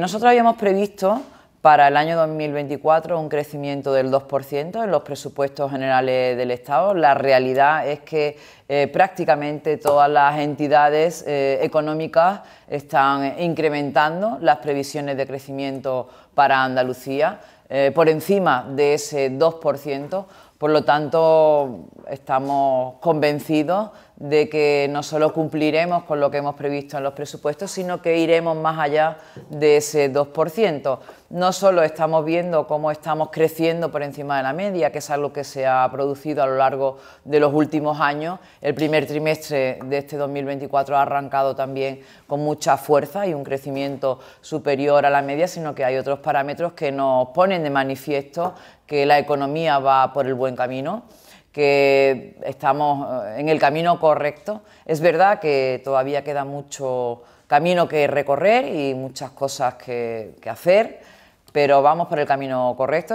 Nosotros habíamos previsto para el año 2024 un crecimiento del 2% en los presupuestos generales del Estado. La realidad es que eh, prácticamente todas las entidades eh, económicas están incrementando las previsiones de crecimiento para Andalucía. Eh, por encima de ese 2%. Por lo tanto, estamos convencidos de que no solo cumpliremos con lo que hemos previsto en los presupuestos, sino que iremos más allá de ese 2%. No solo estamos viendo cómo estamos creciendo por encima de la media, que es algo que se ha producido a lo largo de los últimos años. El primer trimestre de este 2024 ha arrancado también con mucha fuerza y un crecimiento superior a la media, sino que hay otros parámetros que nos ponen de manifiesto que la economía va por el buen camino, que estamos eh, en el camino correcto. Es verdad que todavía queda mucho camino que recorrer y muchas cosas que hacer, pero vamos por el camino correcto.